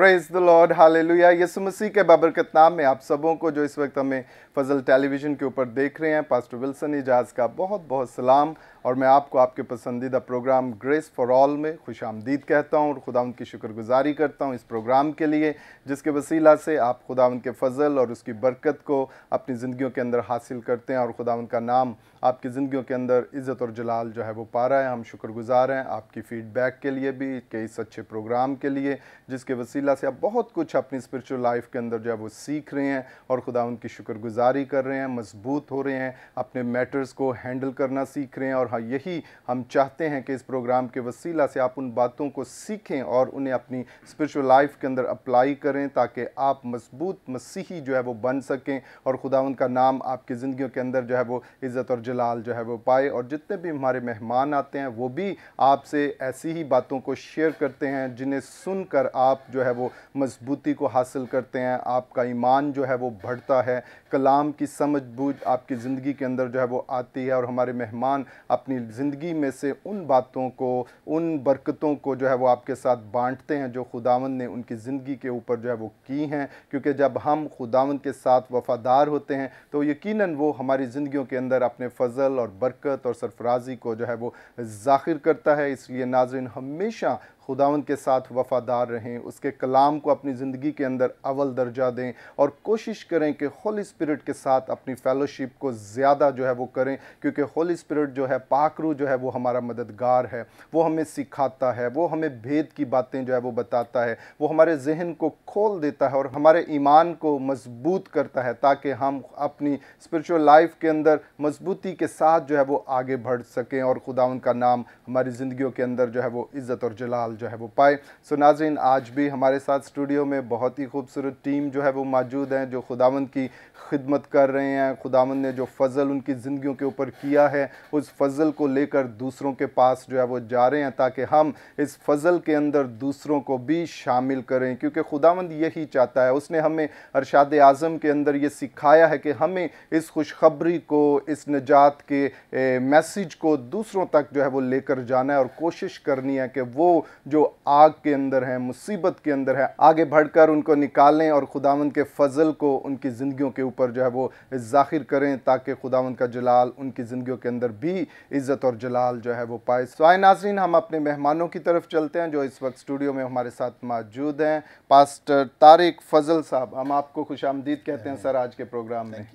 Praise the lord hallelujah Yesu Masih के बाबरकत नाम में आप सबों को जो इस वक्त हमें फजल टेलीविज़न के ऊपर देख रहे हैं पास्टर विल्सन एजाज का बहुत बहुत सलाम और मैं आपको आपके पसंदीदा प्रोग्राम ग्रेस फॉर ऑल में खुश आमदीद कहता हूँ और खुदा उनकी शुक्रगुजारी करता हूँ इस प्रोग्राम के लिए जिसके वसीला से आप खुदा उनके फ़ज़ल और उसकी बरकत को अपनी ज़िंदगियों के अंदर हासिल करते हैं और खुदा उनका नाम आपकी ज़िंदगियों के अंदर इज़्ज़त और जलाल जो है वो पा रहा है हम शुक्रगुजार हैं आपकी फ़ीडबैक के लिए भी के इस अच्छे प्रोग्राम के लिए जिसके वसीला से आप बहुत कुछ अपनी स्परिचुअल लाइफ के अंदर जो है वो सीख रहे हैं और खुदा उनकी शुक्रगुजारी कर रहे हैं मजबूत हो रहे हैं अपने मैटर्स को हैंडल करना सीख रहे हैं और हाँ यही हम चाहते हैं कि इस प्रोग्राम के वसीला से आप उन बातों को सीखें और उन्हें अपनी स्परिचुअल लाइफ के अंदर अप्लाई करें ताकि आप मजबूत मसीही जो है वो बन सकें और खुदा उनका नाम आपकी ज़िंदगी के अंदर जो है वो इज़्ज़त और जलाल जो है वो पाए और जितने भी हमारे मेहमान आते हैं वो भी आपसे ऐसी ही बातों को शेयर करते हैं जिन्हें सुनकर आप जो है वो मजबूती को हासिल करते हैं आपका ईमान जो है वो बढ़ता है कलाम की समझ बूझ आपकी ज़िंदगी के अंदर जो है वो आती है और हमारे मेहमान आप अपनी ज़िंदगी में से उन बातों को उन बरकतों को जो है वो आपके साथ बांटते हैं जो खुदावंद ने उनकी ज़िंदगी के ऊपर जो है वो की हैं क्योंकि जब हम खुदावन के साथ वफ़ादार होते हैं तो यकीन वो हमारी ज़िंदगियों के अंदर अपने फ़जल और बरकत और सरफराजी को जो है वो ज़ाहिर करता है इसलिए नाजन हमेशा खुदावन के साथ वफ़ादार रहें उसके कलाम को अपनी ज़िंदगी के अंदर अव्वल दर्जा दें और कोशिश करें कि होली स्पिरिट के साथ अपनी फेलोशिप को ज़्यादा जो है वो करें क्योंकि होली स्पिरिट जो है पाकरू जो है वो हमारा मददगार है वो हमें सिखाता है वो हमें भेद की बातें जो है वो बताता है वो हमारे जहन को खोल देता है और हमारे ईमान को मजबूत करता है ताकि हम अपनी स्पिरिचुअल लाइफ के अंदर मजबूती के साथ जो है वो आगे बढ़ सकें और खुदा उनका नाम हमारी ज़िंदगी के अंदर जो है वो इज़्ज़त और जलाल जो है वो पाए सो नाजरीन आज भी हमारे साथ स्टूडियो में बहुत ही खूबसूरत टीम जो है वो मौजूद हैं जो खुदावंद की खिदमत कर रहे हैं खुदावंद ने जो फ़ज़ल उनकी ज़िंदगियों के ऊपर किया है उस फ़ज़ल को लेकर दूसरों के पास जो है वो जा रहे हैं ताकि हम इस फ़ज़ल के अंदर दूसरों को भी शामिल करें क्योंकि खुदावंद यही चाहता है उसने हमें अरशाद आज़म के अंदर ये सिखाया है कि हमें इस खुशखबरी को इस निजात के मैसेज को दूसरों तक जो है वो लेकर जाना है और कोशिश करनी है कि वो जो आग के अंदर हैं मुसीबत के अंदर है आगे बढ़कर उनको निकालें और खुदावंद के फजल को उनकी ज़िंदगियों के ऊपर जो है वो ज़ाहिर करें ताकि खुदावंद का जलाल उनकी ज़िंदगियों के अंदर भी इज़्ज़त और जलाल जो है वो पाए स्वाय नाजरीन हम अपने मेहमानों की तरफ चलते हैं जो इस वक्त स्टूडियो में हमारे साथ मौजूद हैं पास्टर तारिक फजल साहब हम आपको खुश कहते हैं सर आज के प्रोग्राम में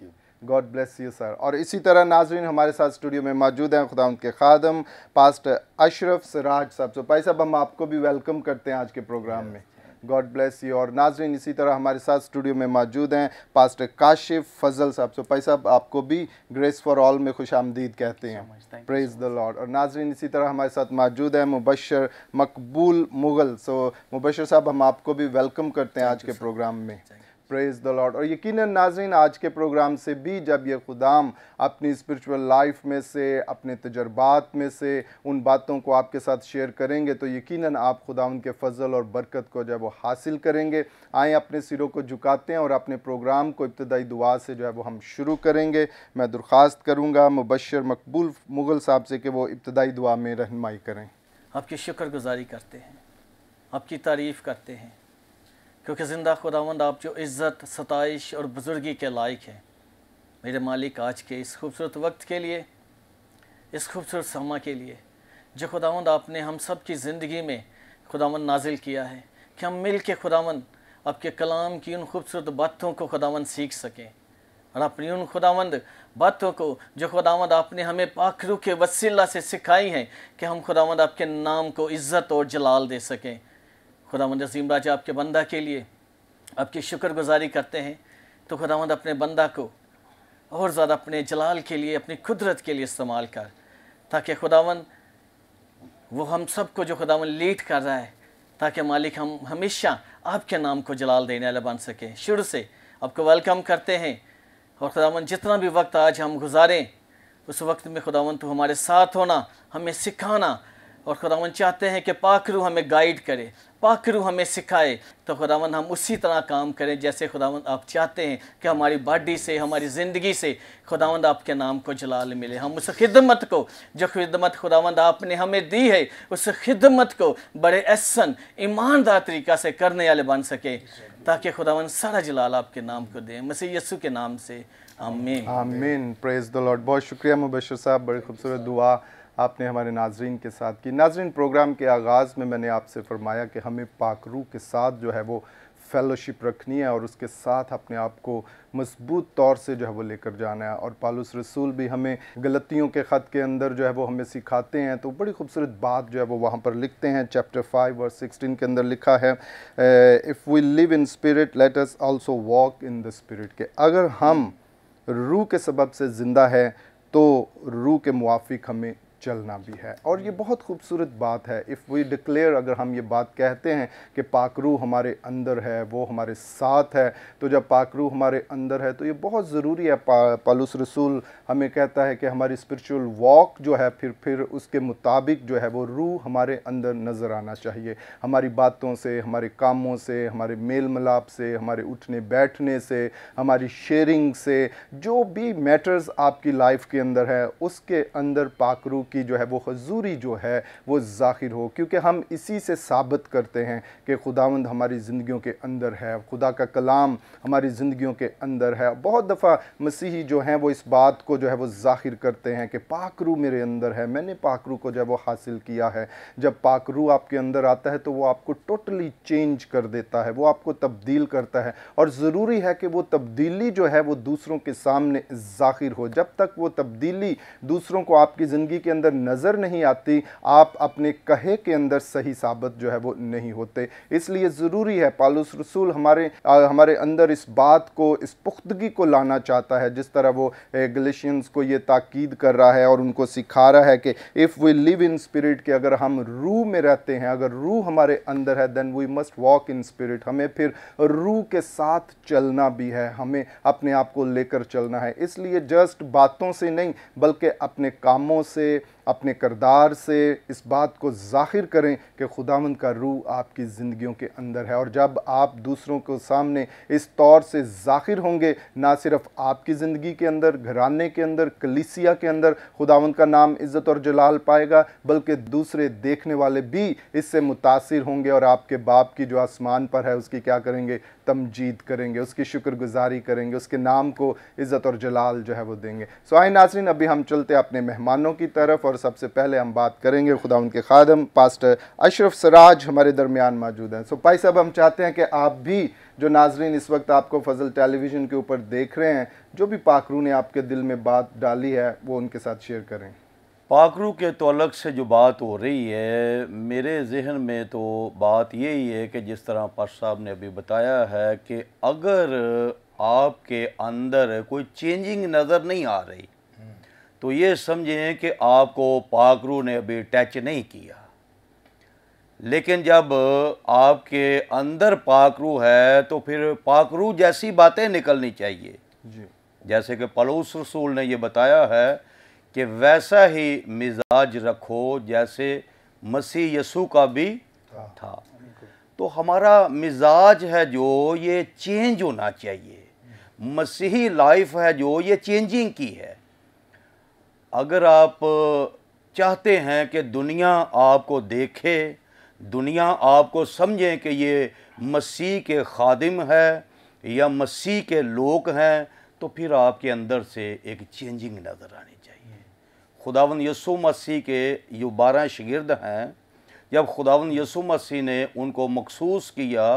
गॉड ब्लेस यू सर और इसी तरह नाजरीन हमारे साथ स्टूडियो में मौजूद हैं खुदा उनके खादम पास्ट अशरफ सराज साहब सो भाई साहब हम आपको भी वेलकम करते हैं आज के प्रोग्राम में गॉड ब्लेस यू और नाजरीन इसी तरह हमारे साथ स्टूडियो में मौजूद हैं पास्ट काशिफ फजल साहब सो भाई साहब आपको भी ग्रेस फॉर ऑल में खुश आमदीद कहते हैं प्रेज द लॉर्ड और नाजरीन इसी तरह हमारे साथ मौजूद हैं मुबशर मकबूल मुग़ल सो मुबशर साहब हम आपको भी वेलकम करते हैं आज के प्रोग्राम में प्रेज द लॉर्ड और यकीन नाजरीन आज के प्रोग्राम से भी जब ये खुदाम अपनी स्पिरिचुअल लाइफ में से अपने तजर्बात में से उन बातों को आपके साथ शेयर करेंगे तो यकीन आप खुदा उनके फ़जल और बरकत को जब वो हासिल करेंगे आए अपने सिरों को झुकाते हैं और अपने प्रोग्राम को इब्तदाई दुआ से जो है वो हम शुरू करेंगे मैं दरख्वास्त करूँगा मुबशर मकबूल मुग़ल साहब से कि वो इब्तदाई दुआ में रहनमाई करें आपकी शुक्रगुजारी करते हैं आपकी तारीफ़ करते हैं क्योंकि ज़िंदा खुदावंद आप जो इज़्ज़त सताइश और बुज़ुर्गी के लायक हैं मेरे मालिक आज के इस खूबसूरत वक्त के लिए इस खूबसूरत समा के लिए जो खुदावंद आपने हम सब की ज़िंदगी में खुदावन नाजिल किया है कि हम मिल के खुदावन आपके कलाम की उन खूबसूरत बातों को खुदावन सीख सकें और अपनी उन खुदावंद बातों को जो खुदावंद आपने हमें पाखरू के वसीला से सिखाई हैं कि हम खुदावंद आपके नाम को इज़्ज़त और जलाल दे सकें खुदा वसीम राजा आपके बंदा के लिए आपकी शुक्रगुजारी करते हैं तो खुदा अपने बंदा को और ज़्यादा अपने जलाल के लिए अपनी कुदरत के लिए इस्तेमाल कर ताकि खुदावन वो हम सब को जो खुदावन लीड कर रहा है ताकि मालिक हम हमेशा आपके नाम को जलाल देने वाला बन सकें शुरू से आपको वेलकम करते हैं और खुदावन जितना भी वक्त आज हम गुजारें उस वक्त में खुदावन तो हमारे साथ होना हमें सिखाना और खुदावन चाहते हैं कि पाखरू हमें गाइड करे पाखरू हमें सिखाए तो खुदावन हम उसी तरह काम करें जैसे खुदावन आप चाहते हैं कि हमारी बॉडी से हमारी ज़िंदगी से खुदावन आपके नाम को जलाल मिले हम उस खिदमत को जो खिदमत खुदावंद आपने हमें दी है उस खिदमत को बड़े असन ईमानदार तरीक़ा से करने वाले बन सके ताकि खुदावन सारा जलाल आपके नाम को दें मसी यस्सु के नाम से आमीन आमीन प्रेज द लॉर्ड बहुत शुक्रिया मुबशर साहब बड़ी खूबसूरत दुआ आपने हमारे नाजरन के साथ की नाजरन प्रोग्राम के आगाज़ में मैंने आपसे फरमाया कि हमें पाकरू के साथ जो है वो फेलोशिप रखनी है और उसके साथ अपने आप को मजबूत तौर से जो है वो लेकर जाना है और पालूस रसूल भी हमें गलतियों के ख़त के अंदर जो है वो हमें सिखाते हैं तो बड़ी खूबसूरत बात जो है वो वहाँ पर लिखते हैं चैप्टर फाइव और सिक्सटीन के अंदर लिखा है if we live in spirit let us also walk in the spirit के अगर हम रूह के सबब से ज़िंदा है तो रूह के मुआफिक हमें चलना भी है और ये बहुत खूबसूरत बात है इफ़ वी डिक्लेयर अगर हम ये बात कहते हैं कि पाकरू हमारे अंदर है वो हमारे साथ है तो जब पाकरू हमारे अंदर है तो ये बहुत ज़रूरी है पा, पालूस रसूल हमें कहता है कि हमारी स्पिरिचुअल वॉक जो है फिर फिर उसके मुताबिक जो है वो रूह हमारे अंदर नज़र आना चाहिए हमारी बातों से हमारे कामों से हमारे मेल मिलाप से हमारे उठने बैठने से हमारी शेयरिंग से जो भी मैटर्स आपकी लाइफ के अंदर है उसके अंदर पाकरू की जो है वो हजूरी जो है वो ज़ाहिर हो क्योंकि हम इसी से साबित करते हैं कि खुदावंद हमारी ज़िंदगियों के अंदर है खुदा का कलाम हमारी ज़िंदगियों के अंदर है बहुत दफ़ा मसीही जो हैं वो इस बात को जो है वो ज़ाहिर करते हैं कि पाकरू मेरे अंदर है मैंने पाकरू को जो है वो हासिल किया है जब पाकरू आपके अंदर आता है तो वो आपको टोटली चेंज कर देता है वो आपको तब्दील करता है और ज़रूरी है कि वो तब्दीली जो है वो दूसरों के सामने ज़ाहिर हो जब तक वो तब्दीली दूसरों को आपकी ज़िंदगी के अंदर अंदर नज़र नहीं आती आप अपने कहे के अंदर सही साबित जो है वो नहीं होते इसलिए ज़रूरी है पालूस रसूल हमारे आ, हमारे अंदर इस बात को इस पुख्तगी को लाना चाहता है जिस तरह वो गलेशियंस को ये ताकीद कर रहा है और उनको सिखा रहा है कि if we live in spirit के अगर हम रूह में रहते हैं अगर रूह हमारे अंदर है then we must walk in spirit हमें फिर रूह के साथ चलना भी है हमें अपने आप को लेकर चलना है इसलिए जस्ट बातों से नहीं बल्कि अपने कामों से अपने करदार से इस बात को ज़ाहिर करें कि खुदावंद का रूह आपकी ज़िंदगियों के अंदर है और जब आप दूसरों के सामने इस तौर से ज़ाहिर होंगे ना सिर्फ आपकी ज़िंदगी के अंदर घराने के अंदर कलीसिया के अंदर खुदावंद का नाम इज़्ज़त और जलाल पाएगा बल्कि दूसरे देखने वाले भी इससे मुतासर होंगे और आपके बाप की जो आसमान पर है उसकी क्या करेंगे तमजीद करेंगे उसकी शुक्रगुजारी करेंगे उसके नाम को इज़्ज़त और जलाल जो है वो देंगे सो आए नासरीन अभी हम चलते अपने मेहमानों की तरफ और और सबसे पहले हम बात करेंगे खुदा उनके खादम पास्टर अशरफ सराज हमारे दरमियान मौजूद हैं सो भाई साहब हम चाहते हैं कि आप भी जो नाजरीन इस वक्त आपको फजल टेलीविज़न के ऊपर देख रहे हैं जो भी पाखरू ने आपके दिल में बात डाली है वो उनके साथ शेयर करें पाखरू के तलक तो से जो बात हो रही है मेरे जहन में तो बात यही है कि जिस तरह पास्टर साहब ने अभी बताया है कि अगर आपके अंदर कोई चेंजिंग नज़र नहीं आ रही तो ये समझें कि आपको पाकरू ने अभी टच नहीं किया लेकिन जब आपके अंदर पाकरू है तो फिर पाकरू जैसी बातें निकलनी चाहिए जी जैसे कि पलूस रसूल ने यह बताया है कि वैसा ही मिजाज रखो जैसे मसीह यसु का भी था तो हमारा मिजाज है जो ये चेंज होना चाहिए मसीही लाइफ है जो ये चेंजिंग की है अगर आप चाहते हैं कि दुनिया आपको देखे दुनिया आपको समझें कि ये मसीह के खादिम है या मसीह के लोग हैं तो फिर आपके अंदर से एक चेंजिंग नज़र आनी चाहिए खुदावन यसु मसीह के यु बारह शगिर्द हैं जब खुदावन यसु मसीह ने उनको मखसूस किया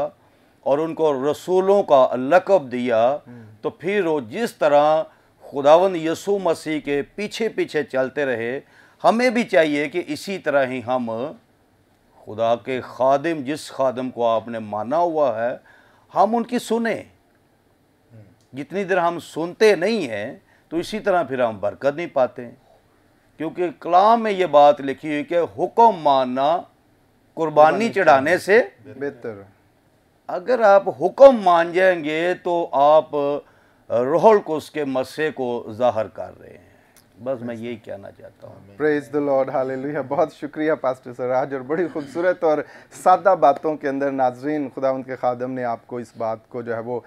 और उनको रसूलों का लकब दिया हम्म। तो फिर वो जिस तरह खुदावन यसु मसीह के पीछे पीछे चलते रहे हमें भी चाहिए कि इसी तरह ही हम खुदा के खादिम जिस खादिम को आपने माना हुआ है हम उनकी सुने जितनी देर हम सुनते नहीं हैं तो इसी तरह फिर हम बरकत नहीं पाते क्योंकि कलाम में ये बात लिखी हुई कि हुक्म मानना कुर्बानी चढ़ाने से बेहतर अगर आप हुक्म मान जाएंगे तो आप रोहल को उसके मसे को ज़ाहर कर रहे हैं बस मैं यही कहना चाहता हूँ प्रेज द लॉर्ड हालेलुया बहुत शुक्रिया पास्टर सर आज और बड़ी खूबसूरत और सादा बातों के अंदर नाजरीन खुदा के खादम ने आपको इस बात को जो है वो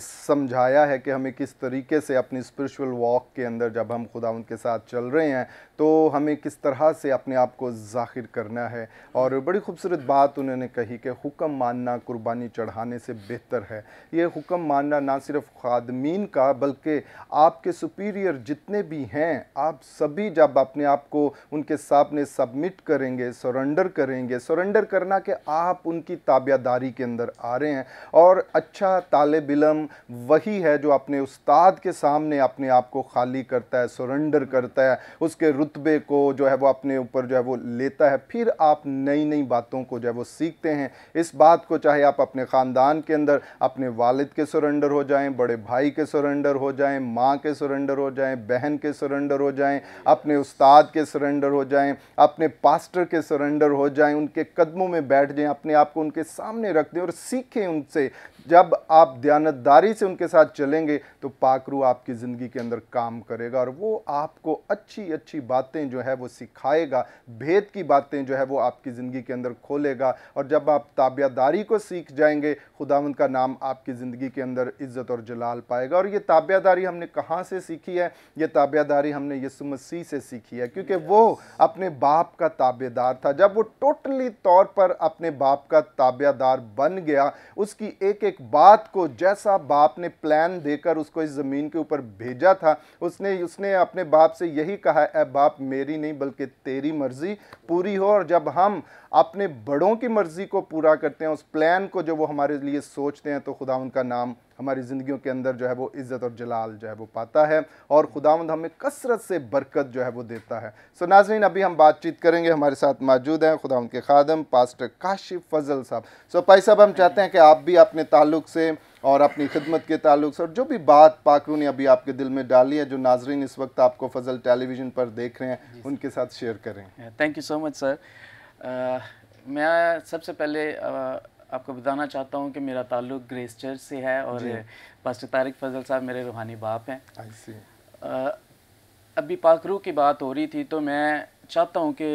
समझाया है कि हमें किस तरीके से अपनी स्पिरिचुअल वॉक के अंदर जब हम खुदा के साथ चल रहे हैं तो हमें किस तरह से अपने आप को जाहिर करना है और बड़ी खूबसूरत बात उन्होंने कही कि हुक्म मानना कुर्बानी चढ़ाने से बेहतर है ये हुक्म मानना ना सिर्फ खादमीन का बल्कि आपके सुपीरियर जितने भी हैं आप सभी जब अपने आप को उनके सामने सबमिट करेंगे सरेंडर करेंगे सरेंडर करना कि आप उनकी ताबियादारी के अंदर आ रहे हैं और अच्छा तालब इलम वही है जो अपने उस्ताद के सामने अपने आप को खाली करता है सरेंडर करता है उसके रुतबे को जो है वो अपने ऊपर जो है वो लेता है फिर आप नई नई बातों को जो है वो सीखते हैं इस बात को चाहे आप अपने ख़ानदान के अंदर अपने वालद के सरेंडर हो जाएँ बड़े भाई के सरेंडर हो जाएँ माँ के सरेंडर हो जाएँ बहन के सरेंडर सरेंडर हो जाएं अपने उस्ताद के सरेंडर हो जाएं अपने पास्टर के सरेंडर हो जाएं उनके कदमों में बैठ जाएं अपने आप को उनके सामने रख दें और सीखें उनसे जब आप दयानतदारी से उनके साथ चलेंगे तो पाकरू आपकी ज़िंदगी के अंदर काम करेगा और वो आपको अच्छी अच्छी बातें जो है वो सिखाएगा भेद की बातें जो है वो आपकी ज़िंदगी के अंदर खोलेगा और जब आप ताबियादारी को सीख जाएंगे खुदावंद का नाम आपकी ज़िंदगी के अंदर इज़्ज़त और जलाल पाएगा और ये ताबियादारी हमने कहाँ से सीखी है ये ताबियादारी हमने यसु मसीह से सीखी है क्योंकि वो अपने बाप का ताबेदार था जब वो टोटली तौर पर अपने बाप का ताबेदार बन गया उसकी एक एक बात को जैसा बाप ने प्लान देकर उसको इस ज़मीन के ऊपर भेजा था उसने उसने अपने बाप से यही कहा है बाप मेरी नहीं बल्कि तेरी मर्ज़ी पूरी हो और जब हम अपने बड़ों की मर्ज़ी को पूरा करते हैं उस प्लान को जो वो हमारे लिए सोचते हैं तो खुदा उनका नाम हमारी ज़िंदगियों के अंदर जो है वो इज़्ज़त और जलाल जो है वो पाता है और खुदावंद हमें कसरत से बरकत जो है वो देता है सो नाजरीन अभी हम बातचीत करेंगे हमारे साथ मौजूद हैं खुदावंद के खादम पास्टर काशिफ फजल साहब सो भाई साहब हम चाहते हैं कि आप भी अपने ताल्लुक से और अपनी खिदमत के ताल्लुक से और जो भी बात पाकरू ने अभी आपके दिल में डाली है जो नाजरीन इस वक्त आपको फजल टेलीविज़न पर देख रहे हैं उनके साथ शेयर करें thank you so much sir मैं सबसे पहले uh, आपको बताना चाहता हूँ कि मेरा ताल्लुक ग्रेस चर्च से है और पास्टर तारिक फजल साहब मेरे रूहानी बाप हैं अभी पाखरू की बात हो रही थी तो मैं चाहता हूँ कि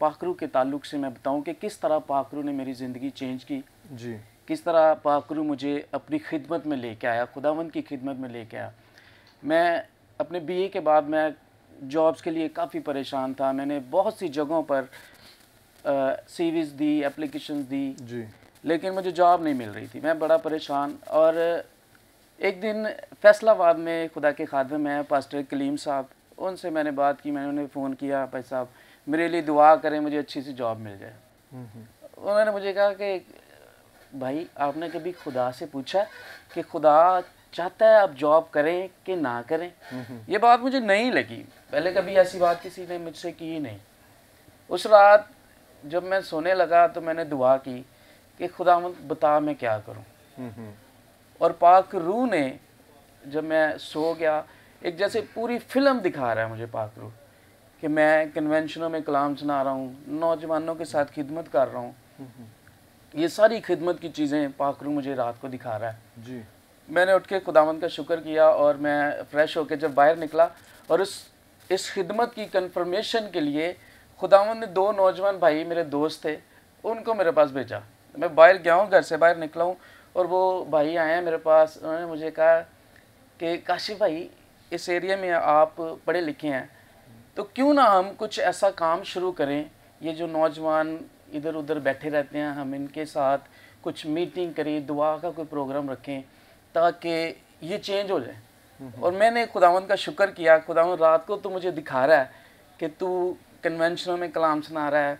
पाखरू के ताल्लुक से मैं बताऊँ कि किस तरह पाखरू ने मेरी ज़िंदगी चेंज की जी किस तरह पाखरू मुझे अपनी खिदमत में लेके आया खुदावंद की खिदमत में लेके आया मैं अपने बीए के बाद मैं जॉब्स के लिए काफ़ी परेशान था मैंने बहुत सी जगहों पर सीवीज़ दी एप्लीकेशन दी जी लेकिन मुझे जॉब नहीं मिल रही थी मैं बड़ा परेशान और एक दिन फैसलाबाद में खुदा के खादमे में पास्टर कलीम साहब उनसे मैंने बात की मैंने उन्हें फ़ोन किया भाई साहब मेरे लिए दुआ करें मुझे अच्छी सी जॉब मिल जाए उन्होंने मुझे कहा कि भाई आपने कभी खुदा से पूछा कि खुदा चाहता है आप जॉब करें कि ना करें ये बात मुझे नहीं लगी पहले कभी ऐसी बात किसी ने मुझसे की नहीं उस रात जब मैं सोने लगा तो मैंने दुआ की कि खुदा बता मैं क्या करूँ हम्म, हम्म। और पाक रू ने जब मैं सो गया एक जैसे पूरी फिल्म दिखा रहा है मुझे पाक रू कि मैं कन्वेंशनों में कलाम सुना रहा हूँ नौजवानों के साथ खिदमत कर रहा हूँ हम्म, ये सारी खिदमत की चीज़ें पाकरू मुझे रात को दिखा रहा है जी मैंने उठ के खुदावंद का शुक्र किया और मैं फ़्रेश होकर जब बाहर निकला और उस इस खिदमत की कन्फर्मेशन के लिए खुदावंद ने दो नौजवान भाई मेरे दोस्त थे उनको मेरे पास भेजा मैं बाहर गया हूँ घर से बाहर निकला हूँ और वो भाई आए हैं मेरे पास उन्होंने मुझे कहा कि काशिफ भाई इस एरिया में आप पढ़े लिखे हैं तो क्यों ना हम कुछ ऐसा काम शुरू करें ये जो नौजवान इधर उधर बैठे रहते हैं हम इनके साथ कुछ मीटिंग करें दुआ का कोई प्रोग्राम रखें ताकि ये चेंज हो जाए और मैंने खुदावन का शुक्र किया खुदावन रात को तो मुझे दिखा रहा है कि तू कन्वेंशनों में कलाम सुना रहा है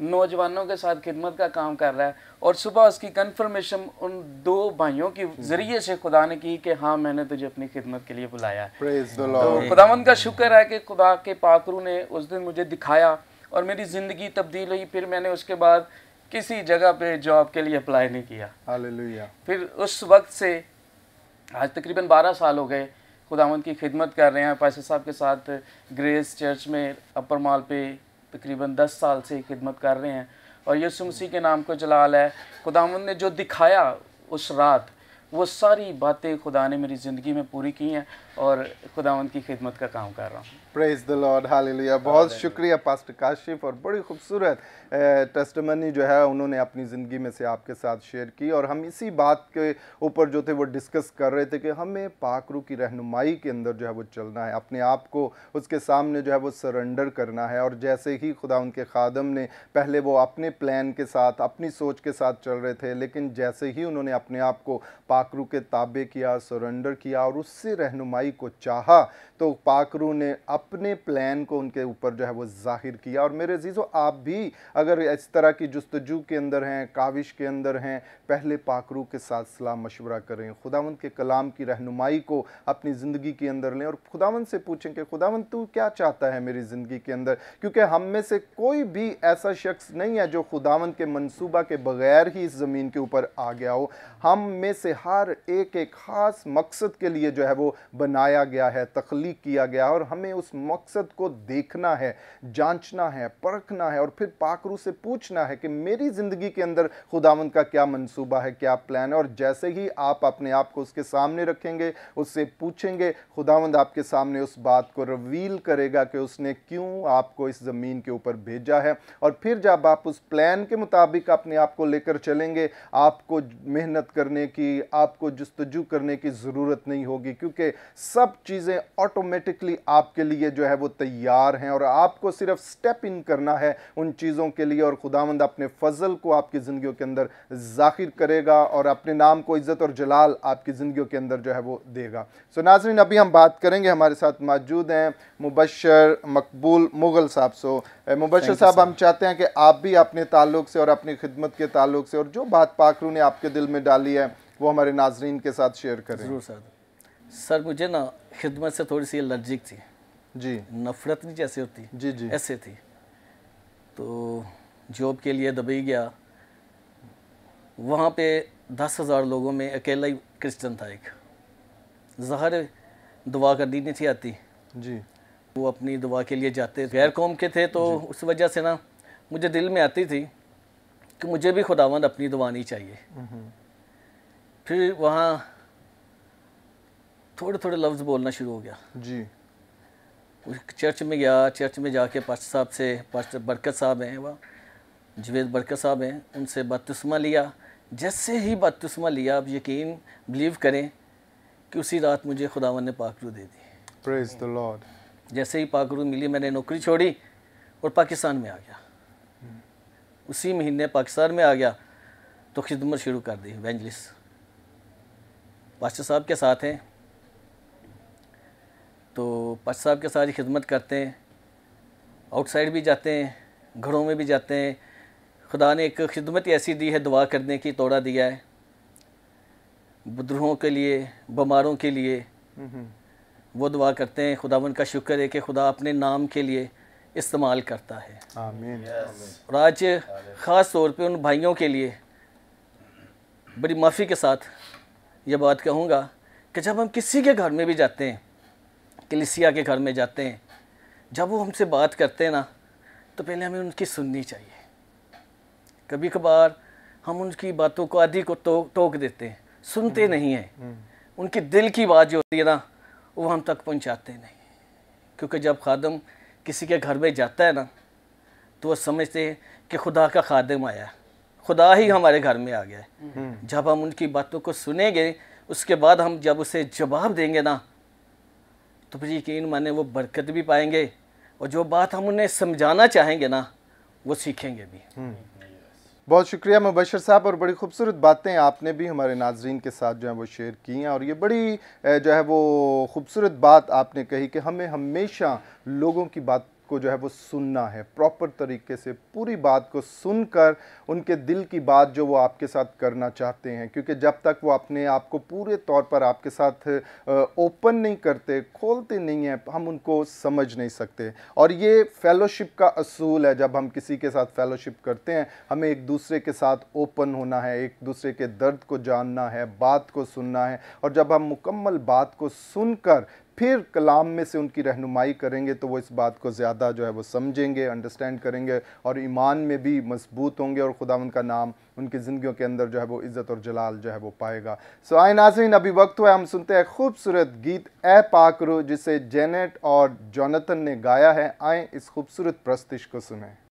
नौजवानों के साथ खिदमत का काम कर रहा है और सुबह उसकी कन्फर्मेशन उन दो भाइयों के ज़रिए से खुदा ने की कि हाँ मैंने तुझे अपनी खिदमत के लिए बुलाया है तो खुदावंद का शुक्र है कि खुदा के पाकरू ने उस दिन मुझे दिखाया और मेरी ज़िंदगी तब्दील हुई फिर मैंने उसके बाद किसी जगह पे जॉब के लिए अप्लाई नहीं किया फिर उस वक्त से आज तकरीबन बारह साल हो गए खुदावंद की खिदमत कर रहे हैं पैसे साहब के साथ ग्रेस चर्च में अपर माल पे तकरीबन दस साल से खिदमत कर रहे हैं और यसु मसीह के नाम को जलाल है खुदावंद ने जो दिखाया उस रात वो सारी बातें खुदा ने मेरी ज़िंदगी में पूरी की हैं और खुदा उनकी खिदमत का काम कर रहा हूँ प्रेज द लॉर्ड हालेलुया बहुत शुक्रिया पास्टर काशिफ और बड़ी खूबसूरत टेस्टमनी जो है उन्होंने अपनी ज़िंदगी में से आपके साथ शेयर की और हम इसी बात के ऊपर जो थे वो डिस्कस कर रहे थे कि हमें पाकरू की रहनुमाई के अंदर जो है वो चलना है अपने आप को उसके सामने जो है वो सरेंडर करना है और जैसे ही खुदा उनके खादम ने पहले वो अपने प्लान के साथ अपनी सोच के साथ चल रहे थे लेकिन जैसे ही उन्होंने अपने आप को पाकरू के ताबे किया सरेंडर किया और उससे रहनुमाई को चाहा तो पाकरू ने अपने प्लान को उनके ऊपर जो है वो जाहिर किया और मेरे जीजो आप भी अगर इस तरह की जस्तजू के अंदर हैं काविश के अंदर हैं पहले पाकरू के साथ सलाह मशवरा करें खुदावंद के कलाम की रहनुमाई को अपनी ज़िंदगी के अंदर लें और खुदावन से पूछें कि खुदावन तू क्या चाहता है मेरी ज़िंदगी के अंदर क्योंकि हम में से कोई भी ऐसा शख्स नहीं है जो खुदावन के मनसूबा के बगैर ही इस ज़मीन के ऊपर आ गया हो हम में से हर एक एक ख़ास मकसद के लिए जो है वो बनाया गया है तख्लीक किया गया है और हमें उस मकसद को देखना है जांचना है परखना है और फिर पाकरू से पूछना है कि मेरी ज़िंदगी के अंदर खुदावंद का क्या मनसूबा है क्या प्लान है और जैसे ही आप अपने आप को उसके सामने रखेंगे उससे पूछेंगे खुदावंद आपके सामने उस बात को रवील करेगा कि उसने क्यों आपको इस ज़मीन के ऊपर भेजा है और फिर जब आप उस प्लान के मुताबिक अपने आप को लेकर चलेंगे आपको मेहनत करने की आपको जस्तजू करने की ज़रूरत नहीं होगी क्योंकि सब चीज़ें ऑटोमेटिकली आपके लिए जो है वो तैयार हैं और आपको सिर्फ स्टेप इन करना है उन चीज़ों के लिए और खुदावंद अपने फ़जल को आपकी ज़िंदगी के अंदर ज़ाहिर करेगा और अपने नाम को इज़्ज़त और जलाल आपकी ज़िंदगी के अंदर जो है वो देगा सो नाजरीन अभी हम बात करेंगे हमारे साथ मौजूद हैं मुबशर मकबूल मुग़ल साहब सो मुबशर साहब हम चाहते हैं कि आप भी अपने ताल्लुक से और अपनी खिदमत के ताल्लुक से और जो बात पाखरू ने आपके दिल में डाली है वो हमारे नाजरीन के साथ शेयर करें ज़रूर सर सर मुझे ना खिदमत से थोड़ी सी एलर्जिक थी जी नफ़रत नहीं जैसे होती जी जी ऐसे थी तो जॉब के लिए दबई गया वहाँ पे दस हज़ार लोगों में अकेला ही क्रिश्चन था एक जहर दुआ कर दी नहीं थी आती जी वो अपनी दुआ के लिए जाते गैर कौम के थे तो उस वजह से ना मुझे दिल में आती थी कि मुझे भी खुदावंद अपनी दुआ नहीं चाहिए हम्म, हम्म। फिर वहाँ थोड़े थोड़े लफ्ज़ बोलना शुरू हो गया जी चर्च में गया चर्च में जाके पास्टर साहब से पास्टर बरकत साहब हैं वह जवेद बरकत साहब हैं उनसे बदतस्मा लिया जैसे ही बदतस्मा लिया आप यकीन बिलीव करें कि उसी रात मुझे खुदावन ने पाकरू दे दी प्रेज द लॉर्ड जैसे ही पाकरू मिली मैंने नौकरी छोड़ी और पाकिस्तान में आ गया हम्म। उसी महीने पाकिस्तान में आ गया तो खिदमत शुरू कर दी वेंजलिस्ट पाशा साहब के साथ हैं तो पाशा साहब के साथ ही खिदमत करते हैं आउटसाइड भी जाते हैं घरों में भी जाते हैं खुदा ने एक खिदमत ऐसी दी है दुआ करने की तोड़ा दिया है बुद्रोहों के लिए बीमारों के लिए वो दुआ करते हैं खुदावन का शुक्र है कि खुदा अपने नाम के लिए इस्तेमाल करता है आमीन और आज ख़ास तौर पे उन भाइयों के लिए बड़ी माफ़ी के साथ ये बात कहूँगा कि जब हम किसी के घर में भी जाते हैं कलिसिया के घर में जाते हैं जब वो हमसे बात करते हैं ना तो पहले हमें उनकी सुननी चाहिए कभी कभार हम उनकी बातों को आदि को तो, टोक देते हैं सुनते हम्म, नहीं हैं हम्म। उनके दिल की बात जो होती है ना वो हम तक पहुंचाते नहीं क्योंकि जब खादम किसी के घर में जाता है ना तो वो समझते हैं कि खुदा का खादम आया खुदा ही हमारे घर में आ गया है हम्म। जब हम उनकी बातों को सुनेंगे उसके बाद हम जब उसे जवाब देंगे ना तो फिर यकीन माने वो बरकत भी पाएंगे और जो बात हम उन्हें समझाना चाहेंगे ना वो सीखेंगे भी हम्म। बहुत शुक्रिया मुबशर साहब और बड़ी खूबसूरत बातें आपने भी हमारे नाजरीन के साथ जो है वो शेयर की हैं और ये बड़ी जो है वो खूबसूरत बात आपने कही कि हमें हमेशा लोगों की बात को जो है वो सुनना है प्रॉपर तरीके से पूरी बात को सुनकर उनके दिल की बात जो वो आपके साथ करना चाहते हैं क्योंकि जब तक वो अपने आप को पूरे तौर पर आपके साथ ओपन नहीं करते खोलते नहीं हैं हम उनको समझ नहीं सकते और ये फेलोशिप का असूल है जब हम किसी के साथ फेलोशिप करते हैं हमें एक दूसरे के साथ ओपन होना है एक दूसरे के दर्द को जानना है बात को सुनना है और जब हम मुकम्मल बात को सुनकर फिर कलाम में से उनकी रहनुमाई करेंगे तो वो इस बात को ज़्यादा जो है वो समझेंगे अंडरस्टैंड करेंगे और ईमान में भी मजबूत होंगे और खुदा उनका नाम उनकी ज़िंदगी के अंदर जो है वो इज़्ज़त और जलाल जो है वो पाएगा सो आए नाजरीन अभी वक्त हुआ हम सुनते हैं खूबसूरत गीत ए पाकरो जिसे जेनेट और जोनतन ने गाया है आए इस खूबसूरत प्रस्तिश को सुने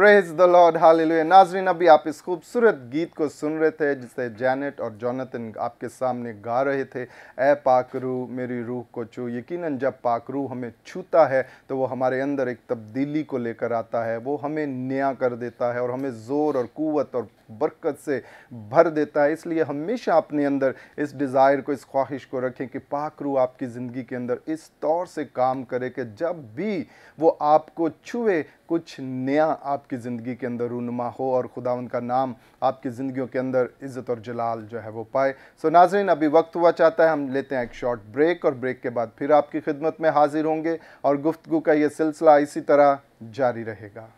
प्रेज द लॉर्ड हालेलुया नाजरीन अभी आप इस खूबसूरत गीत को सुन रहे थे जिसे जैनेट और जोनाथन आपके सामने गा रहे थे ए पाकरू मेरी रूह को छू यकीनन जब पाकरू हमें छूता है तो वो हमारे अंदर एक तब्दीली को लेकर आता है वो हमें नया कर देता है और हमें ज़ोर और कुत और बरकत से भर देता है इसलिए हमेशा अपने अंदर इस डिज़ायर को इस ख्वाहिश को रखें कि पाकरू आपकी ज़िंदगी के अंदर इस तौर से काम करे कि जब भी वो आपको छुए कुछ नया आप आपकी ज़िंदगी के अंदर रूनमा हो और खुदा उनका नाम आपकी ज़िंदगी के अंदर इज़्ज़त और जलाल जो है वो पाए सो नाजरीन अभी वक्त हुआ चाहता है हम लेते हैं एक शॉर्ट ब्रेक और ब्रेक के बाद फिर आपकी खिदमत में हाजिर होंगे और गुफ्तु का ये सिलसिला इसी तरह जारी रहेगा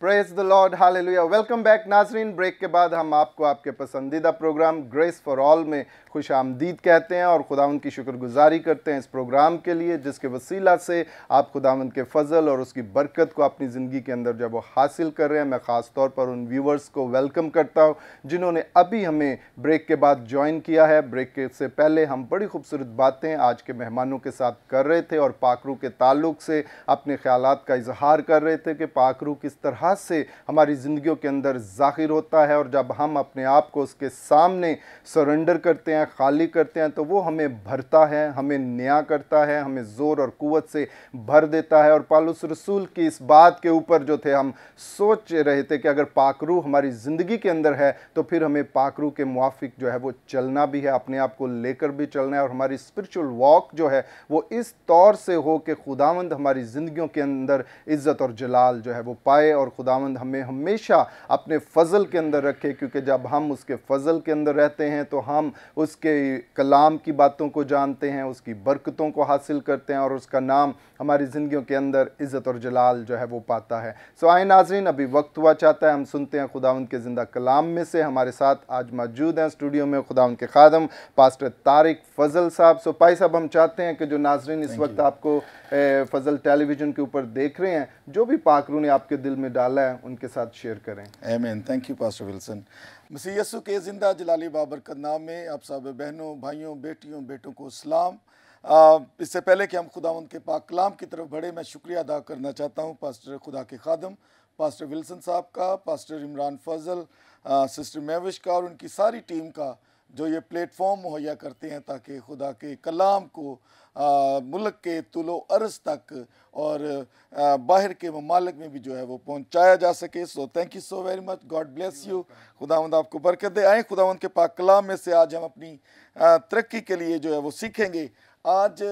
praise the lord hallelujah welcome back नाजरीन ब्रेक के बाद हम आपको आपके पसंदीदा प्रोग्राम ग्रेस फॉर ऑल में खुश आमदीद कहते हैं और खुदावंद की शुक्रगुजारी करते हैं इस प्रोग्राम के लिए जिसके वसीला से आप खुदावंद के फ़ज़ल और उसकी बरकत को अपनी ज़िंदगी के अंदर जब वो हासिल कर रहे हैं मैं ख़ास तौर पर उन व्यूवर्स को वेलकम करता हूँ जिन्होंने अभी हमें ब्रेक के बाद ज्वाइन किया है ब्रेक के से पहले हम बड़ी खूबसूरत बातें आज के मेहमानों के साथ कर रहे थे और पाखरू के ताल्लुक से अपने ख्याल का इजहार कर रहे थे कि पाखरू किस तरह लिहाज से हमारी ज़िंदगी के अंदर ज़ाहिर होता है और जब हम अपने आप को उसके सामने सरेंडर करते हैं खाली करते हैं तो वो हमें भरता है हमें नया करता है हमें ज़ोर और क़वत से भर देता है और पालुस रसूल की इस बात के ऊपर जो थे हम सोच रहे थे कि अगर पाकरू हमारी ज़िंदगी के अंदर है तो फिर हमें पाकरू के मुआफिक जो है वो चलना भी है अपने आप को लेकर भी चलना है और हमारी स्परिचुअल वॉक जो है वो इस तौर से हो कि खुदावंद हमारी जिंदगी के अंदर इज़्ज़त और जलाल जो है वो पाए और खुदावंद हमें हमेशा अपने फ़ज़ल के अंदर रखे क्योंकि जब हम उसके फ़ज़ल के अंदर रहते हैं तो हम उसके कलाम की बातों को जानते हैं उसकी बरकतों को हासिल करते हैं और उसका नाम हमारी जिंदगी के अंदर इज़्ज़त और जलाल जो है वो पाता है सो आए नाजरीन अभी वक्त हुआ चाहता है हम सुनते हैं खुदावंद के ज़िंदा कलाम में से हमारे साथ आज मौजूद हैं स्टूडियो में खुदा के खादम पास्टर तारिक फ़ज़ल साहब सो पाई साहब हम चाहते हैं कि जो नाजरीन इस वक्त आपको फ़ज़ल टेलीविज़न के ऊपर देख रहे हैं जो भी पाकरू ने आपके दिल में डाल निकाला है उनके साथ शेयर करें amen thank you pastor Wilson Masih Yesu के ज़िंदा जलाली बाबरकत नाम में आप सब बहनों भाइयों बेटियों बेटों को सलाम इससे पहले कि हम खुदा उनके पाक कलाम की तरफ बढ़े मैं शुक्रिया अदा करना चाहता हूँ पास्टर खुदा के खादम पास्टर विल्सन साहब का पास्टर इमरान फजल सिस्टर मेविश का और उनकी सारी टीम का जो ये प्लेटफॉर्म मुहैया करते हैं ताकि खुदा के कलाम को आ, मुल्क के तुलो अर्ज तक और आ, बाहर के ममालक में भी जो है वो पहुंचाया जा सके so thank you so very much God bless you खुदावंद आपको बरकत दे आए खुदावंद के पाक कलाम में से आज हम अपनी तरक्की के लिए जो है वो सीखेंगे आज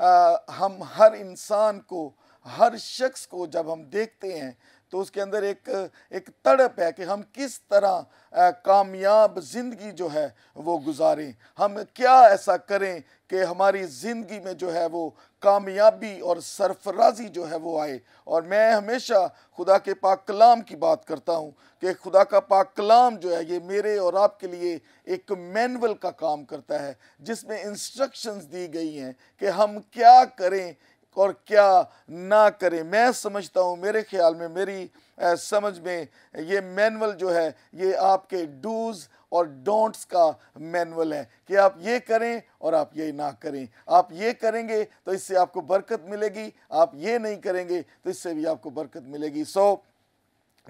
आ, हम हर इंसान को हर शख्स को जब हम देखते हैं तो उसके अंदर एक एक तड़प है कि हम किस तरह कामयाब ज़िंदगी जो है वो गुजारें हम क्या ऐसा करें कि हमारी ज़िंदगी में जो है वो कामयाबी और सरफराजी जो है वो आए और मैं हमेशा खुदा के पाक कलाम की बात करता हूँ कि खुदा का पाक कलाम जो है ये मेरे और आपके लिए एक मैनुअल का काम करता है जिसमें इंस्ट्रक्शंस दी गई हैं कि हम क्या करें और क्या ना करें मैं समझता हूँ मेरे ख्याल में मेरी आ, समझ में ये मैनुअल जो है ये आपके डूज़ और डोंट्स का मैनुअल है कि आप ये करें और आप ये ना करें आप ये करेंगे तो इससे आपको बरकत मिलेगी आप ये नहीं करेंगे तो इससे भी आपको बरकत मिलेगी सो so,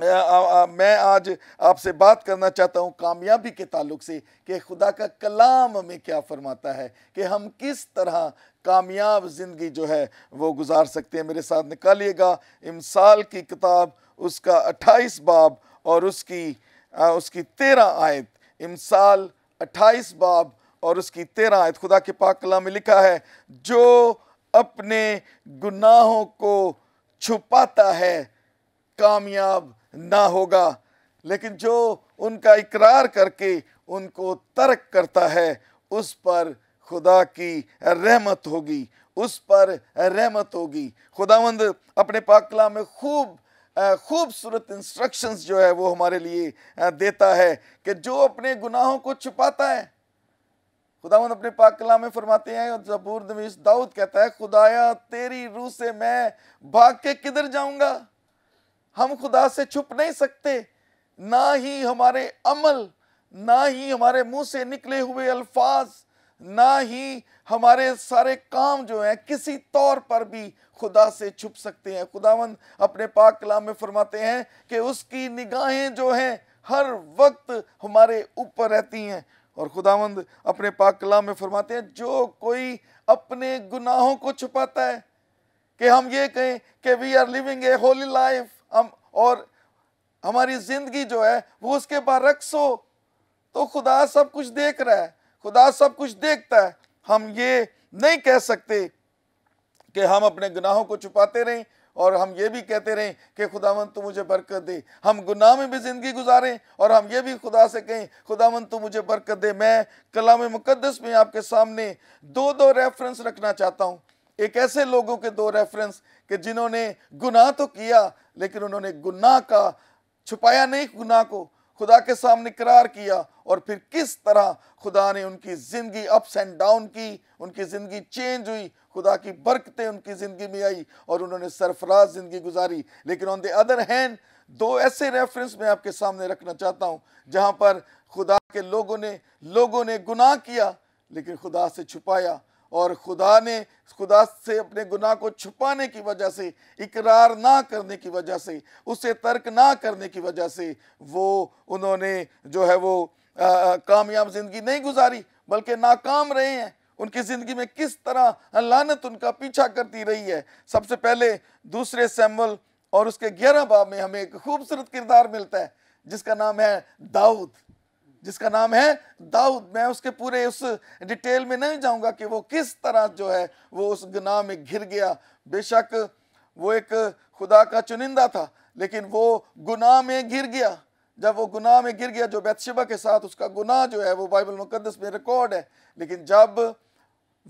मैं आज आपसे बात करना चाहता हूँ कामयाबी के ताल्लुक से कि खुदा का कलाम हमें क्या फरमाता है कि हम किस तरह कामयाब ज़िंदगी जो है वो गुजार सकते हैं मेरे साथ निकालिएगा इमसाल की किताब उसका अट्ठाईस बाब और उसकी उसकी तेरह आयत इमसाल अट्ठाईस बाब और उसकी तेरह आयत खुदा के पाक कलाम में लिखा है जो अपने गुनाहों को छुपाता है कामयाब ना होगा लेकिन जो उनका इकरार करके उनको तर्क करता है उस पर खुदा की रहमत होगी उस पर रहमत होगी खुदावंद अपने पाकला में खूब खूबसूरत इंस्ट्रक्शंस जो है वो हमारे लिए देता है कि जो अपने गुनाहों को छुपाता है खुदावंद अपने पाकला में फरमाते हैं और जबूर दाऊद कहता है खुदाया तेरी रूह से मैं भाग के किधर जाऊंगा हम खुदा से छुप नहीं सकते ना ही हमारे अमल ना ही हमारे मुंह से निकले हुए अल्फाज ना ही हमारे सारे काम जो हैं किसी तौर पर भी खुदा से छुप सकते हैं खुदावंद अपने पाक कलाम में फरमाते हैं कि उसकी निगाहें जो हैं हर वक्त हमारे ऊपर रहती हैं और खुदावंद अपने पाक कलाम में फरमाते हैं जो कोई अपने गुनाहों को छुपाता है कि हम ये कहें कि we are living a holy life हम और हमारी ज़िंदगी जो है वो उसके पास सो तो खुदा सब कुछ देख रहा है खुदा सब कुछ देखता है हम ये नहीं कह सकते कि हम अपने गुनाहों को छुपाते रहें और हम ये भी कहते रहें कि खुदावंत तू मुझे बरकत दे हम गुनाह में भी ज़िंदगी गुजारें और हम ये भी खुदा से कहें खुदावंत तू मुझे बरकत दे मैं कलाम मुकदस में आपके सामने दो दो रेफरेंस रखना चाहता हूँ एक ऐसे लोगों के दो रेफरेंस कि जिन्होंने गुनाह तो किया लेकिन उन्होंने गुनाह का छुपाया नहीं गुनाह को खुदा के सामने करार किया और फिर किस तरह खुदा ने उनकी ज़िंदगी अप्स एंड डाउन की उनकी ज़िंदगी चेंज हुई खुदा की बरकतें उनकी ज़िंदगी में आई और उन्होंने सरफराज ज़िंदगी गुजारी लेकिन ऑन द अदर हैंड दो ऐसे रेफरेंस मैं आपके सामने रखना चाहता हूँ जहाँ पर खुदा के लोगों ने लोगों ने गुनाह किया लेकिन खुदा से छुपाया और खुदा ने खुदा से अपने गुनाह को छुपाने की वजह से इकरार ना करने की वजह से उसे तर्क ना करने की वजह से वो उन्होंने जो है वो कामयाब ज़िंदगी नहीं गुजारी बल्कि नाकाम रहे हैं उनकी ज़िंदगी में किस तरह लानत उनका पीछा करती रही है सबसे पहले दूसरे सैमल और उसके ग्यारह बाब में हमें एक खूबसूरत किरदार मिलता है जिसका नाम है दाऊद जिसका नाम है दाऊद मैं उसके पूरे उस डिटेल में नहीं जाऊंगा कि वो किस तरह जो है वो उस गुनाह में घिर गया बेशक वो एक खुदा का चुनिंदा था लेकिन वो गुनाह में घिर गया जब वो गुनाह में गिर गया जो बैतशबा के साथ उसका गुनाह जो है वो बाइबल मुकदस में रिकॉर्ड है लेकिन जब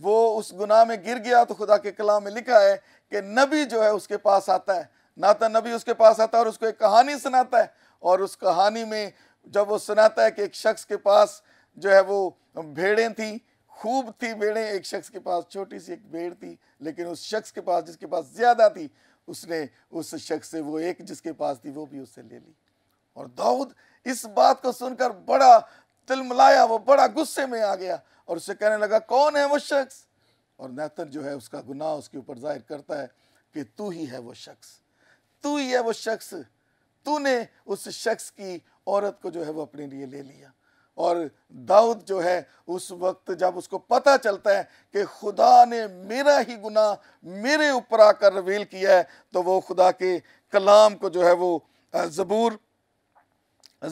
वो उस गुनाह में गिर गया तो खुदा के कलाम में लिखा है कि नबी जो है उसके पास आता है नाता नबी उसके पास आता है और उसको एक कहानी सुनाता है और उस कहानी में जब वो सुनाता है कि एक शख्स के पास जो है वो भेड़ें थी खूब थी भेड़ें एक शख्स के पास छोटी सी एक भेड़ थी लेकिन उस शख्स के पास जिसके पास ज़्यादा थी उसने उस शख्स से वो एक जिसके पास थी वो भी उससे ले ली और दाऊद इस बात को सुनकर बड़ा मिलाया वो बड़ा गुस्से में आ गया और उससे कहने लगा कौन है वो शख्स और नैतन जो है उसका गुनाह उसके ऊपर जाहिर करता है कि तू ही है वो शख्स तू ही है वो शख्स तूने उस शख्स की औरत को जो है वो अपने लिए ले लिया और दाऊद जो है उस वक्त जब उसको पता चलता है कि खुदा ने मेरा ही गुना मेरे ऊपर आकर रिवील किया है तो वो खुदा के कलाम को जो है वो ज़बूर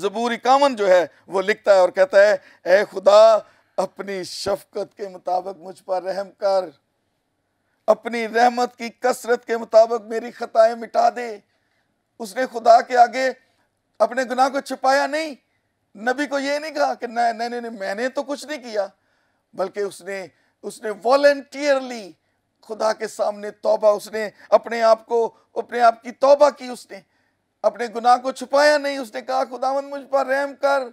ज़बूर इक्यावन जो है वो लिखता है और कहता है ऐ खुदा अपनी शफकत के मुताबिक मुझ पर रहम कर अपनी रहमत की कसरत के मुताबिक मेरी खताएं मिटा दे उसने खुदा के आगे अपने गुनाह को छुपाया नहीं नबी को ये नहीं कहा कि नहीं नहीं नहीं मैंने तो कुछ नहीं किया बल्कि उसने उसने वॉल्टियरली खुदा के सामने तोबा उसने अपने आप को अपने आप की तोबा की उसने अपने गुनाह को छुपाया नहीं उसने कहा खुदा मुझ पर रहम कर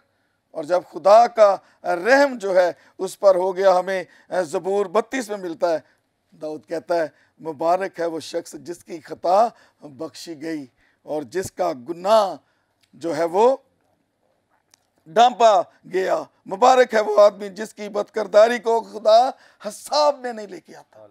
और जब खुदा का रहम जो है उस पर हो गया हमें जबूर बत्तीस में मिलता है दाऊद कहता है मुबारक है वो शख्स जिसकी खता बख्शी गई और जिसका गुनाह जो है वो डांपा गया मुबारक है वो आदमी जिसकी बदकरदारी को खुदा हसाब में नहीं लेके आता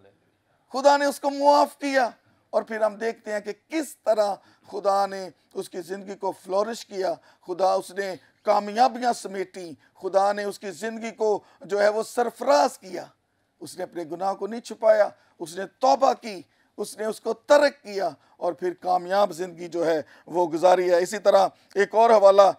खुदा ने उसको मुआफ़ किया और फिर हम देखते हैं कि किस तरह खुदा ने उसकी ज़िंदगी को फ्लोरिश किया खुदा उसने कामयाबियां समेटी खुदा ने उसकी ज़िंदगी को जो है वो सरफराज किया उसने अपने गुनाह को नहीं छुपाया उसने तोबा की उसने उसको तर्क किया और फिर कामयाब ज़िंदगी जो है वो गुजारी है इसी तरह एक और हवाला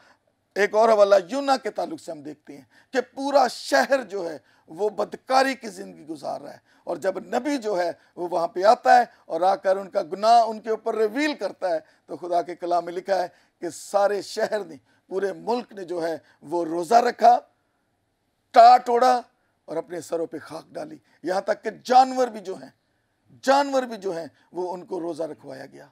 एक और हवाला यूना के ताल्लुक से हम देखते हैं कि पूरा शहर जो है वो बदकारी की ज़िंदगी गुजार रहा है और जब नबी जो है वो वहाँ पे आता है और आकर उनका गुनाह उनके ऊपर रिवील करता है तो खुदा के कला में लिखा है कि सारे शहर ने पूरे मुल्क ने जो है वो रोज़ा रखा टाट ओढ़ा और अपने सरों पे खाक डाली यहाँ तक कि जानवर भी जो हैं जानवर भी जो हैं वो उनको रोज़ा रखवाया गया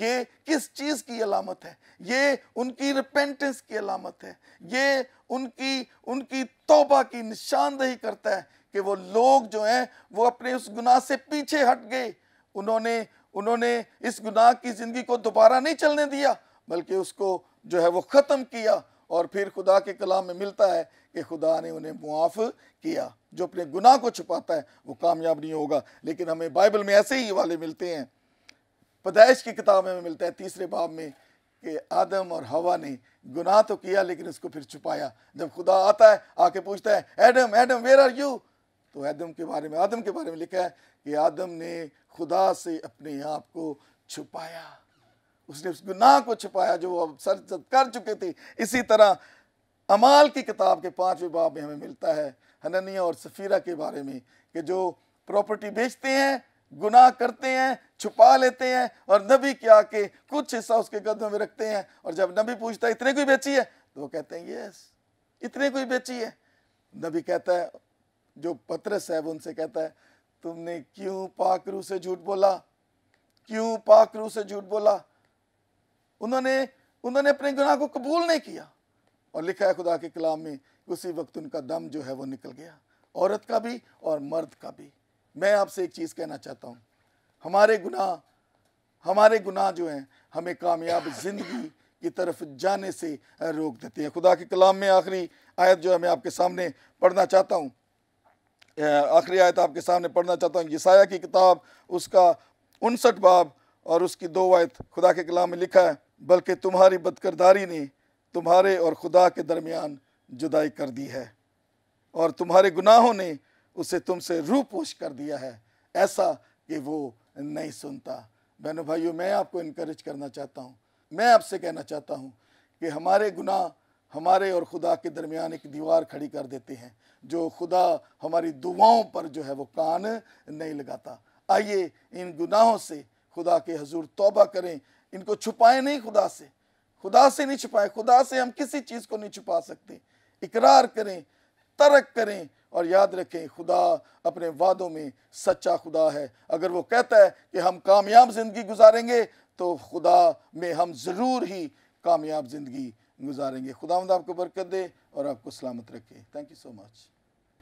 ये किस चीज़ की अलामत है ये उनकी रिपेंटेंस की अलामत है ये उनकी उनकी तोबा की निशानदही करता है कि वो लोग जो हैं वो अपने उस गुनाह से पीछे हट गए उन्होंने उन्होंने इस गुनाह की ज़िंदगी को दोबारा नहीं चलने दिया बल्कि उसको जो है वो ख़त्म किया और फिर खुदा के कलाम में मिलता है कि खुदा ने उन्हें मुआफ़ किया जो अपने गुनाह को छुपाता है वो कामयाब नहीं होगा लेकिन हमें बाइबल में ऐसे ही वाले मिलते हैं पैदाइश की किताब में मिलता है तीसरे बाब में कि आदम और हवा ने गुनाह तो किया लेकिन उसको फिर छुपाया जब खुदा आता है आके पूछता है Adam Adam where are you तो आदम के बारे में आदम के बारे में लिखा है कि आदम ने खुदा से अपने आप को छुपाया उसने उस गुनाह को छुपाया जो वो अब सरजद कर चुके थे इसी तरह अमाल की किताब के पाँचवें बाब में हमें मिलता है हननिया और सफ़ीरा के बारे में कि जो प्रॉपर्टी बेचते हैं गुनाह करते हैं छुपा लेते हैं और नबी के आके कुछ हिस्सा उसके कदमों में रखते हैं और जब नबी पूछता है इतने कोई बेची है तो वो कहते हैं यस इतने कोई बेची है नबी कहता है जो पत्रस है वो उनसे कहता है तुमने क्यों पाकरू से झूठ बोला क्यों पाकरू से झूठ बोला उन्होंने उन्होंने अपने गुनाह को कबूल नहीं किया और लिखा है खुदा के कलाम में उसी वक्त उनका दम जो है वो निकल गया औरत का भी और मर्द का भी मैं आपसे एक चीज़ कहना चाहता हूँ हमारे गुनाह हमारे गुनाह जो हैं हमें कामयाब ज़िंदगी की तरफ जाने से रोक देते हैं खुदा के कलाम में आखिरी आयत जो है मैं आपके सामने पढ़ना चाहता हूँ आखिरी आयत आपके सामने पढ़ना चाहता हूँ यसाया की किताब उसका उनसठ बाब और उसकी दो आयत खुदा के कलाम में लिखा है बल्कि तुम्हारी बदकरदारी ने तुम्हारे और खुदा के दरमियान जुदाई कर दी है और तुम्हारे गुनाहों ने उसे तुमसे रू पोश कर दिया है ऐसा कि वो नहीं सुनता बहनों भाइयों मैं आपको इनक्रेज करना चाहता हूँ मैं आपसे कहना चाहता हूँ कि हमारे गुनाह हमारे और खुदा के दरमियान एक दीवार खड़ी कर देते हैं जो खुदा हमारी दुआओं पर जो है वो कान नहीं लगाता आइए इन गुनाहों से खुदा के हजूर तोबा करें इनको छुपाए नहीं खुदा से खुदा से नहीं छुपाए खुदा से हम किसी चीज़ को नहीं छुपा सकते इकरार करें तर्क करें और याद रखें खुदा अपने वादों में सच्चा खुदा है अगर वो कहता है कि हम कामयाब ज़िंदगी गुजारेंगे तो खुदा में हम ज़रूर ही कामयाब ज़िंदगी गुजारेंगे खुदा आपको बरकत दे और आपको सलामत रखे thank you so much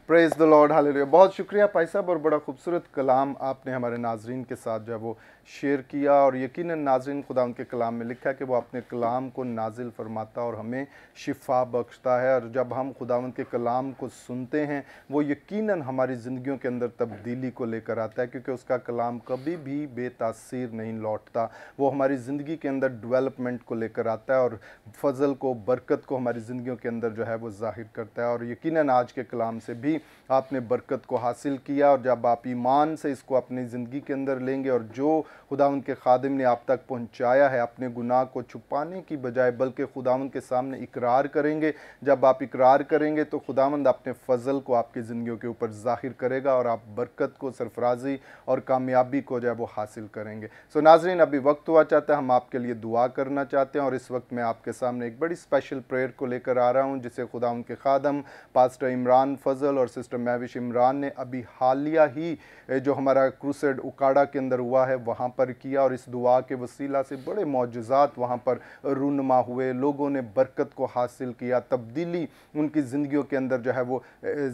praise the lord hallelujah बहुत शुक्रिया भाई साहब और बड़ा खूबसूरत कलाम आपने हमारे नाजरीन के साथ जो है वो शेयर किया और यकीन नाजिन खुदा उनके कलाम में लिखा कि वो अपने कलाम को नाजिल फरमाता और हमें शिफा बख्शता है और जब हम खुदा के कलाम को सुनते हैं वो यकीन हमारी ज़िंदगियों के अंदर तब्दीली को लेकर आता है क्योंकि उसका कलाम कभी भी बेतासीर नहीं लौटता वो हमारी ज़िंदगी के अंदर डिवेलपमेंट को लेकर आता है और फजल को बरकत को हमारी ज़िंदगियों के अंदर जो है वो ज़ाहिर करता है और यकीन आज के कलाम से भी आपने बरकत को हासिल किया और जब आप ईमान से इसको अपनी ज़िंदगी के अंदर लेंगे और जो खुदा उनके खादिम ने आप तक पहुँचाया है अपने गुनाह को छुपाने की बजाय बल्कि खुदा उनके सामने इकरार करेंगे जब आप इकरार करेंगे तो खुदामंद अपने फ़जल को आपकी ज़िंदगी के ऊपर ज़ाहिर करेगा और आप बरकत को सरफराजी और कामयाबी को जो है वो हासिल करेंगे सो नाजरीन अभी वक्त हुआ चाहता है हम आपके लिए दुआ करना चाहते हैं और इस वक्त मैं आपके सामने एक बड़ी स्पेशल प्रेयर को लेकर आ रहा हूँ जिसे खुदा उनके खादम पास्टर इमरान फजल और सिस्टर महविश इमरान ने अभी हालिया ही जो हमारा क्रूसेड उकाड़ा के अंदर हुआ है वहाँ वहाँ पर किया और इस दुआ के वसीला से बड़े मुजजात वहाँ पर रूनमा हुए लोगों ने बरकत को हासिल किया तब्दीली उनकी जिंदगी के अंदर जो है वो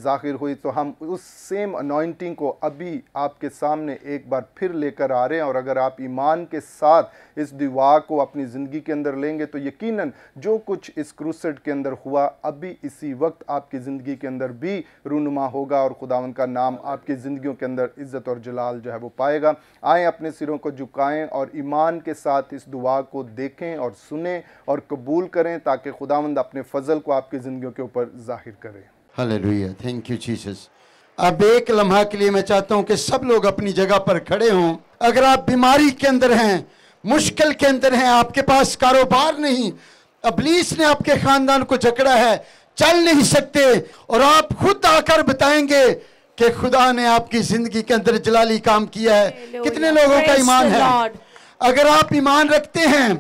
ज़ाहिर हुई तो हम उस सेम अनोइंटिंग को अभी आपके सामने एक बार फिर लेकर आ रहे हैं और अगर आप ईमान के साथ इस दुआ को अपनी ज़िंदगी के अंदर लेंगे तो यकीन जो कुछ इस क्रूसेट के अंदर हुआ अभी इसी वक्त आपकी ज़िंदगी के अंदर भी रूनमा होगा और खुदावन का नाम आपकी जिंदगी के अंदर इज़्ज़त और जलाल जो है वो पाएगा आए अपने सिरों सरों को झुकाएं और ईमान के साथ इस दुआ को देखें और सुने और कबूल करें ताकि खुदावंद अपने फ़जल को आपकी ज़िंदगी के ऊपर जाहिर करें हालेलुया थैंक यू जीसस अब एक लम्हा के लिए मैं चाहता हूँ कि सब लोग अपनी जगह पर खड़े हों अगर आप बीमारी के अंदर हैं मुश्किल के अंदर हैं आपके पास कारोबार नहीं अबलीस ने आपके ख़ानदान को जकड़ा है चल नहीं सकते और आप खुद आकर बताएंगे कि खुदा ने आपकी जिंदगी के अंदर जलाली काम किया है कितने लोगों का ईमान है अगर आप ईमान रखते हैं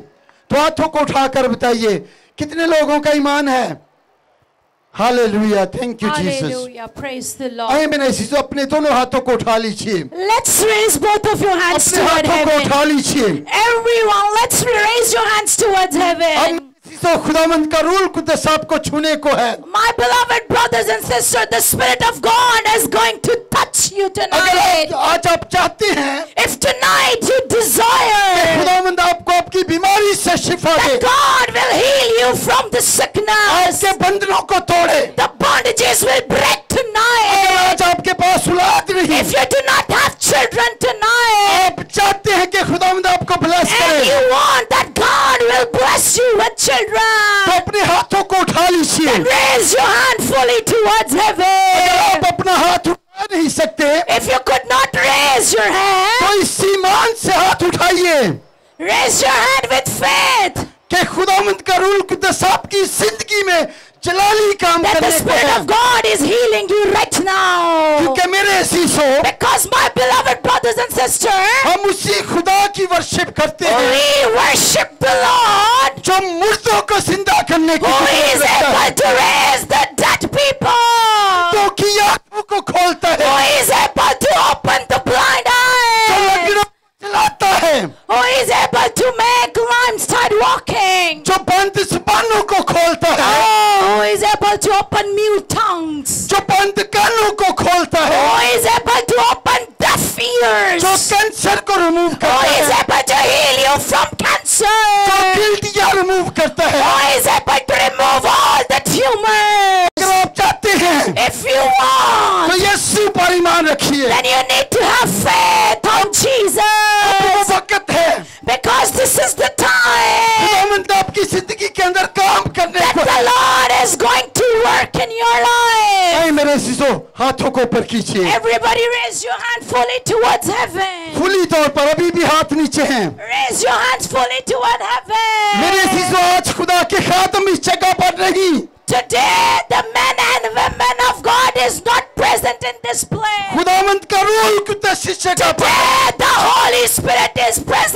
तो हाथों को उठाकर बताइए कितने लोगों का ईमान है Hallelujah. Thank you, Hallelujah. Jesus. Praise the Lord. Amen. ऐसे अपने दोनों हाथों को उठा लीजिए. Let's raise both of your hands अपने toward हाथों heaven. को उठा लीजिए. Everyone, let's raise your hands towards heaven. तो खुदावंत का रूल कुदस आपको छूने को है my beloved brothers and sister the spirit of God is going to touch you tonight आज आप चाहते हैं इफ टुनाइट यू डिजायर खुदावंत आपको आपकी बीमारी से शिफा दे God will heal you from the sickness आपके बंधनों को तोड़े द बॉन्डेजेस विल ब्रेक पर कीजिए Everybody raise your hand fully towards heaven. Fully तौर पर अभी भी हाथ नीचे हैं Raise your hands fully toward heaven. मेरे शिशु आज खुदा के खात्म इस जगह पर नहीं Today the men and women of God is not present in this place. खुदावंत का रूह कितने शिष्य का Today the Holy Spirit is present.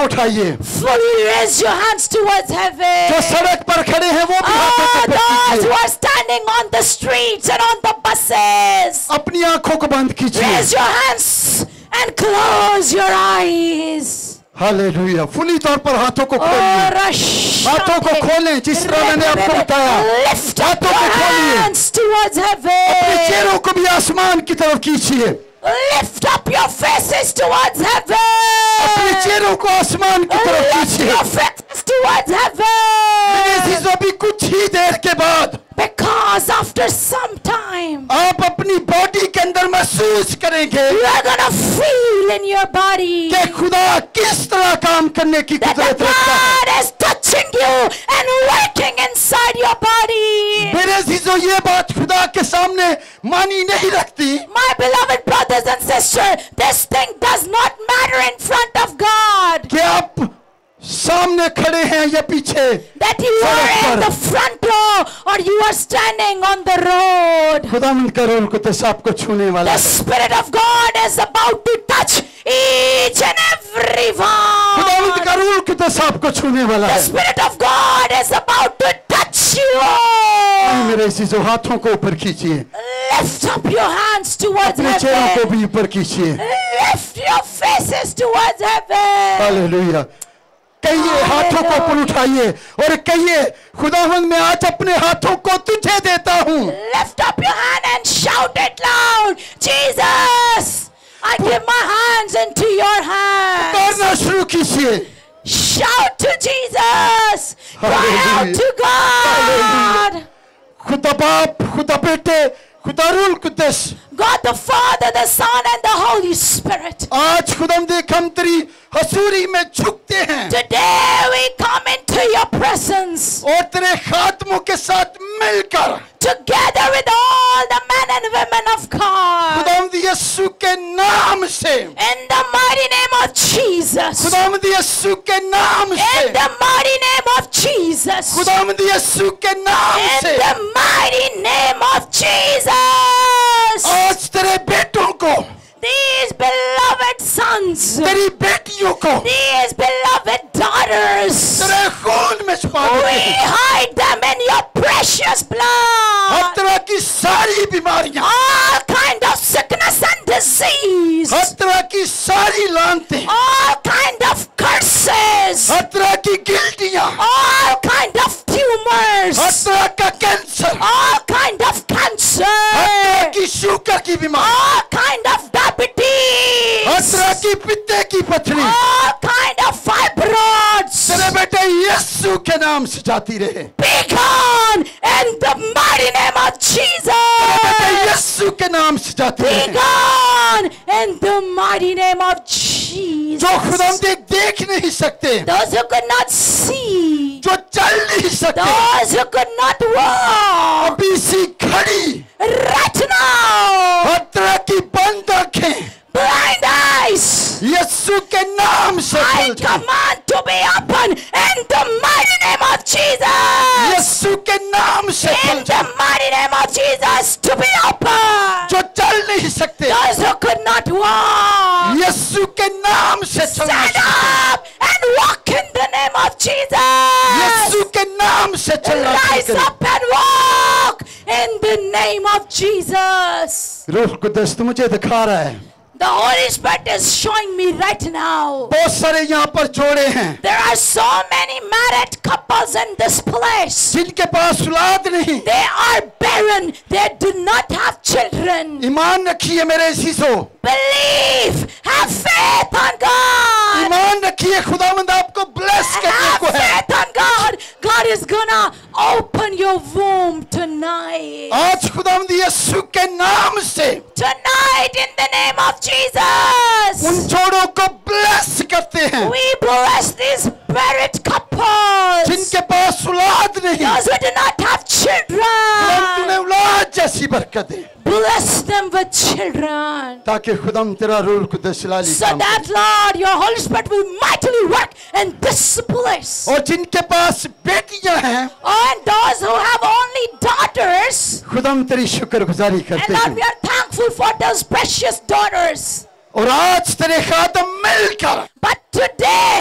को उठाइए fully raise your hands towards heaven जो सड़क पर खड़े हैं वो भी oh, those who are standing on the streets and on the buses अपनी आंखों को बंद कीजिए raise your hands and close your eyes Hallelujah. Fully तौर पर हाथों को खोलिए oh, हाथों को खोलें जिस तरह मैंने आपको बताया Hands. को खोलिए अपने चेहरों को भी आसमान की तरफ कीजिए Lift up your faces towards heaven. Lift your faces towards heaven. Because after some time. के अंदर महसूस करेंगे के खुदा किस तरह काम करने की कुदरत ये बात खुदा के सामने मानी नहीं रखती my beloved brothers and sister this thing does not matter in front of God क्या सामने खड़े हैं या पीछे that you are in the front row और you are standing on the road खुदा मन करे उनको तो सब को छूने वाला the spirit of God is about to touch each and every one खुदा मन करे उनको तो सब को छूने वाला the spirit of God is about to touch you मेरे इसी जो हाथों को ऊपर खींचिए lift up your hands towards heaven चेहरे को भी ऊपर खींचिए lift your faces towards heaven hallelujah कहिए हाथों को ऊपर उठाइए और कहिए खुदावन मैं आज अपने हाथों को तुझे देता हूँ Lift up your hand and shout it loud, Jesus! I give my hands into your hands. पुकारना शुरू कीजिए. Shout to Jesus. Cry out to God. खुदा बाप, खुदा बेटे, खुदा रूल कुदस. God the Father, the Son, and the Holy Spirit. Today we come into your presence. और तेरे खात्मों के साथ Together with all the men and women of God. खुदामद यीशु के नाम In the mighty name of Jesus. खुदामद यीशु के नाम In the mighty name of Jesus. खुदामद यीशु के नाम In the mighty name of Jesus. Oh, आज तेरे बेटों को these beloved sons these beloved daughters we hide them in your precious blood all kind of sickness and disease all kind of curses all kind of tumors all की बीमारी all kind of diabetes हर की पित्ते की पथरी all kind of fibroids तेरे बेटे यीशु के नाम से जाती रहे be gone in the mighty name of Jesus तेरे बेटे यीशु के नाम से जाती रहे be gone in the mighty name of Jesus जो खुदा देख देख नहीं सकते those who could not see जो चल नहीं सकते those who could not walk अभी सी खड़ी रचना. के नाम से I command to be open in the mighty name of Jesus. यीशु के नाम in the mighty name of Jesus to be open. जो चल नहीं सकते those who could not walk. यीशु के नाम से चलना stand up and walk in the name of Jesus. यीशु के नाम से चलना rise up and walk in the name of Jesus. रूह कुदस मुझे दिखा रहा है the Holy Spirit is showing me right now. There are so many married couples in this place. They are barren. They do not have children. Believe. Have faith on God. ईमान रखिए bless God is gonna open your womb tonight. आज नाम से Tonight in the name of Jesus. उन को bless करते हैं. We bless this spirit couple. ताकि खुदा तेरा रूल को दिलाली so that Lord your holy spirit will mightily work in this place और जिनके पास बेटियां हैं and those who have only daughters खुदा तेरी शुक्रगुजारी करते हैं and we are thankful for those precious daughters और आज तेरे खादम मिलकर बट टुडे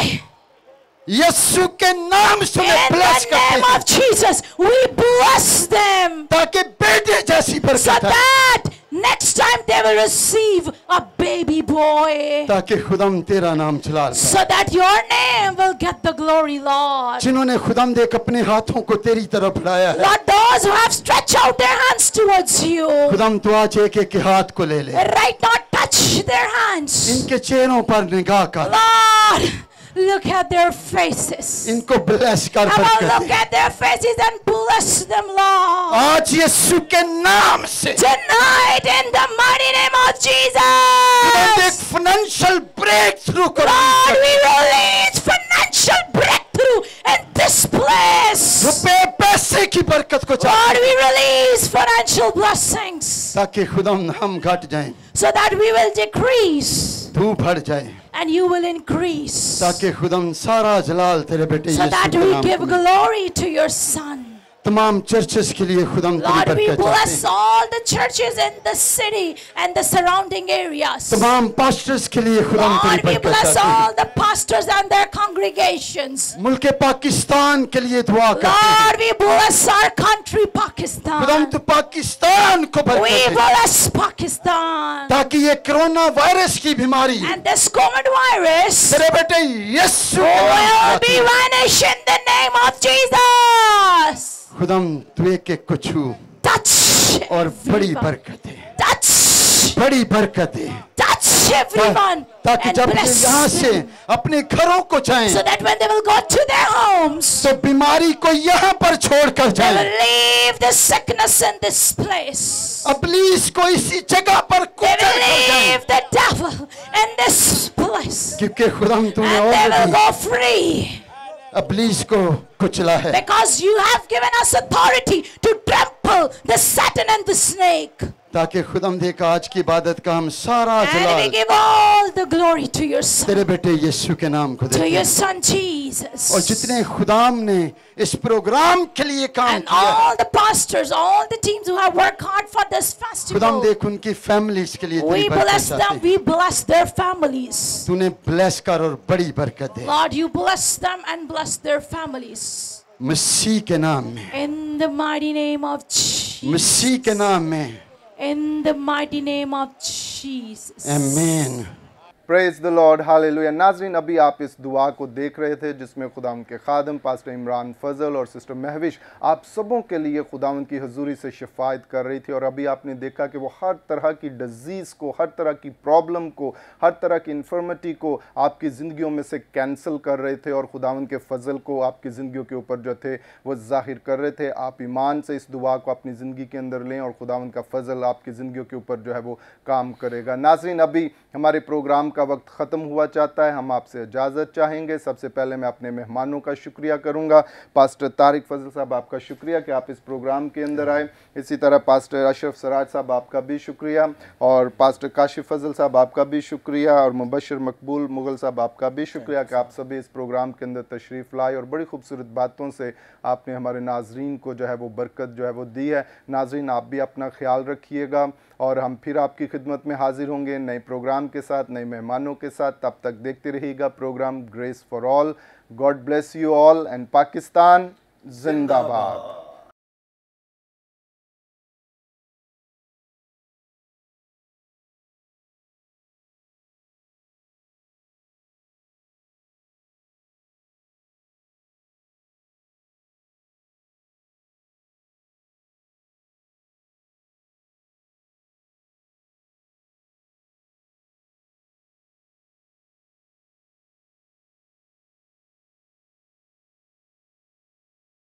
यीशु के नाम से मैं ब्लेस करते हैं जीसस वी ब्लेस देम ताकि बेटे जैसी बरकत आए Next time they will receive a baby boy. So that your name will get the glory, Lord. जिन्होंने those who have stretched out their hands towards you. Right now, touch their hands. इनके चेहरों पर निगाह कर. Lord. Look at their faces. इनको bless कर सकते हैं. Look at their faces and bless them, Lord. आज यीशु के नाम से. Tonight in the mighty name of Jesus. एक financial breakthrough कर Lord, we release financial breakthrough in this place. रुपए पैसे की बरकत को चाहते Lord, we release financial blessings. ताकि खुदा हम घट जाएं. So that we will decrease. तू बढ़ जाए and you will increase so that we give glory to your son तमाम चर्चेस के लिए खुदा तमाम पास्टर्स के लिए मुल्क पाकिस्तान के लिए दुआ करते हैं। पाकिस्तान पाकिस्तान को पाकिस्तान ताकि ये कोरोना वायरस की बीमारी बेटे यस्सु। Name of Jesus. खुदम तुए के कुछ टच और बड़ी बरकत है टच बड़ी बरकत है everyone ताकि जब ये यहाँ से अपने घरों को जाएं so that when they will go to their homes तो बीमारी को यहाँ पर छोड़कर जाएं they will leave the sickness in this place अबलीस को इसी जगह पर they will leave the devil in this place क्योंकि खुदा तुमने और they will go free अब्लीस को कुचला है because you have given us authority to trample the satan and the snake ताकि खुदम देख आज की इबादत का हम सारा जलाल तेरे बेटे यीशु के नाम को और जितने खुदाम ने इस प्रोग्राम के लिए काम किया और बड़ी बरकत दे Lord, you bless them and bless their families. मसीह के नाम में इन the mighty name of Jesus. मसीह के नाम में In the mighty name of Jesus. Amen. Praise the Lord हाल नाजरीन अभी आप इस दुआ को देख रहे थे जिसमें खुदा के खादम पास्टर इमरान फजल और सिस्टर महविश आप सबों के लिए खुदा की हजूरी से शिफायत कर रही थी और अभी आपने देखा कि वो हर तरह की डिजीज़ को हर तरह की प्रॉब्लम को हर तरह की इन्फॉर्मिटी को आपकी ज़िंदगियों में से कैंसिल कर रहे थे और खुदा के फजल को आपकी ज़िंदगी के ऊपर जो थे वो ज़ाहिर कर रहे थे आप ईमान से इस दुआ को अपनी ज़िंदगी के अंदर लें और खुदा का फजल आपकी ज़िंदगी के ऊपर जो है वो काम करेगा नाजरीन अभी हमारे प्रोग्राम का वक्त ख़त्म हुआ चाहता है हम आपसे इजाज़त चाहेंगे सबसे पहले मैं अपने मेहमानों का शुक्रिया करूँगा पास्टर तारिक फजल साहब आपका शुक्रिया कि आप इस प्रोग्राम के अंदर आए इसी तरह पास्टर अशरफ सराज साहब आपका भी शुक्रिया और पास्टर काशिफ फजल साहब आपका भी शुक्रिया और मुबशर मकबूल मुगल साहब आपका भी शुक्रिया कि आप सभी इस प्रोग्राम के अंदर तशरीफ़ लाए और बड़ी खूबसूरत बातों से आपने हमारे नाजरन को जो है वो बरकत जो है वो दी है नाजरीन आप भी अपना ख्याल रखिएगा और हम फिर आपकी खिदमत में हाजिर होंगे नए प्रोग्राम के साथ नए मेहमान मेहमानों के साथ तब तक देखते रहिएगा programme grace for all God bless you all and Pakistan जिंदाबाद